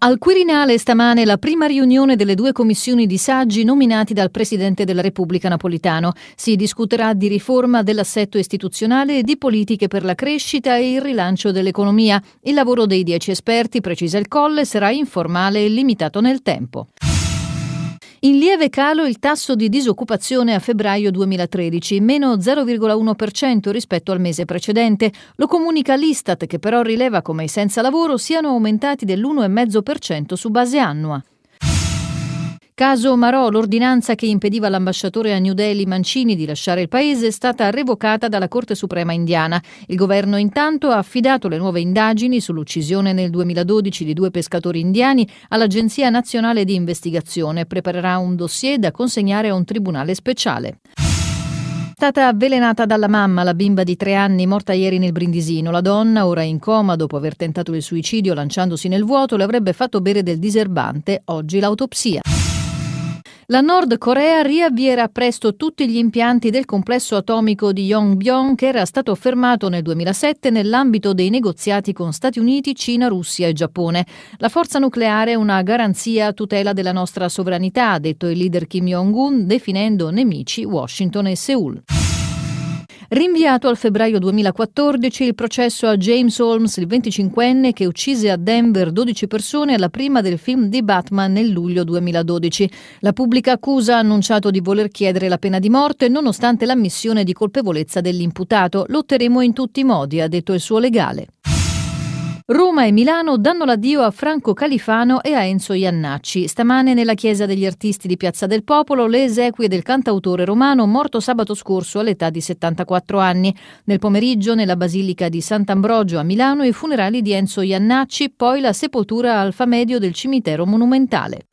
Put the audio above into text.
Al Quirinale stamane la prima riunione delle due commissioni di saggi nominati dal Presidente della Repubblica Napolitano. Si discuterà di riforma dell'assetto istituzionale e di politiche per la crescita e il rilancio dell'economia. Il lavoro dei dieci esperti, precisa il Colle, sarà informale e limitato nel tempo. In lieve calo il tasso di disoccupazione a febbraio 2013, meno 0,1% rispetto al mese precedente. Lo comunica l'Istat, che però rileva come i senza lavoro siano aumentati dell'1,5% su base annua. Caso Marò, l'ordinanza che impediva all'ambasciatore a New Delhi Mancini di lasciare il paese è stata revocata dalla Corte Suprema indiana. Il governo intanto ha affidato le nuove indagini sull'uccisione nel 2012 di due pescatori indiani all'Agenzia Nazionale di Investigazione. Preparerà un dossier da consegnare a un tribunale speciale È stata avvelenata dalla mamma, la bimba di tre anni morta ieri nel Brindisino. La donna, ora in coma dopo aver tentato il suicidio lanciandosi nel vuoto, le avrebbe fatto bere del diserbante. Oggi l'autopsia. La Nord Corea riavvierà presto tutti gli impianti del complesso atomico di Yongbyon che era stato fermato nel 2007 nell'ambito dei negoziati con Stati Uniti, Cina, Russia e Giappone. La forza nucleare è una garanzia a tutela della nostra sovranità, ha detto il leader Kim Jong-un, definendo nemici Washington e Seoul. Rinviato al febbraio 2014 il processo a James Holmes, il 25enne che uccise a Denver 12 persone alla prima del film di Batman nel luglio 2012. La pubblica accusa ha annunciato di voler chiedere la pena di morte nonostante l'ammissione di colpevolezza dell'imputato. Lotteremo in tutti i modi, ha detto il suo legale. Roma e Milano danno l'addio a Franco Califano e a Enzo Iannacci. Stamane nella Chiesa degli Artisti di Piazza del Popolo le esequie del cantautore romano morto sabato scorso all'età di 74 anni. Nel pomeriggio nella Basilica di Sant'Ambrogio a Milano i funerali di Enzo Iannacci, poi la sepoltura al famedio del cimitero monumentale.